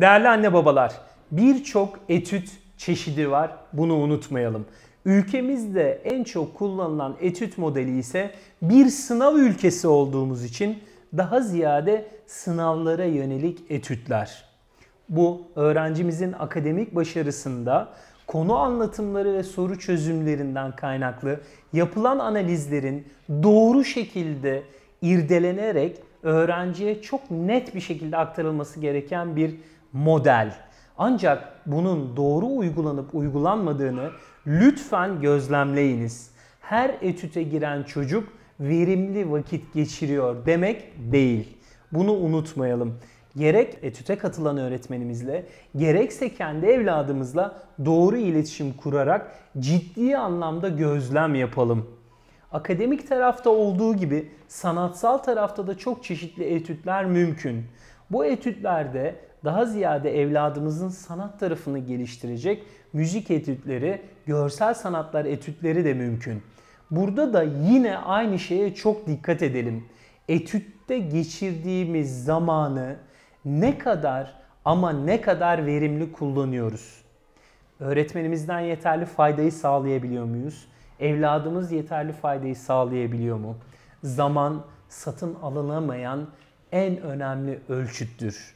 Değerli anne babalar, birçok etüt çeşidi var. Bunu unutmayalım. Ülkemizde en çok kullanılan etüt modeli ise bir sınav ülkesi olduğumuz için daha ziyade sınavlara yönelik etütler. Bu öğrencimizin akademik başarısında konu anlatımları ve soru çözümlerinden kaynaklı yapılan analizlerin doğru şekilde irdelenerek öğrenciye çok net bir şekilde aktarılması gereken bir model. Ancak bunun doğru uygulanıp uygulanmadığını lütfen gözlemleyiniz. Her etüte giren çocuk verimli vakit geçiriyor demek değil. Bunu unutmayalım. Gerek etüte katılan öğretmenimizle, gerekse kendi evladımızla doğru iletişim kurarak ciddi anlamda gözlem yapalım. Akademik tarafta olduğu gibi sanatsal tarafta da çok çeşitli etütler mümkün. Bu etütlerde daha ziyade evladımızın sanat tarafını geliştirecek müzik etütleri, görsel sanatlar etütleri de mümkün. Burada da yine aynı şeye çok dikkat edelim. Etütte geçirdiğimiz zamanı ne kadar ama ne kadar verimli kullanıyoruz? Öğretmenimizden yeterli faydayı sağlayabiliyor muyuz? Evladımız yeterli faydayı sağlayabiliyor mu? Zaman satın alınamayan en önemli ölçüttür.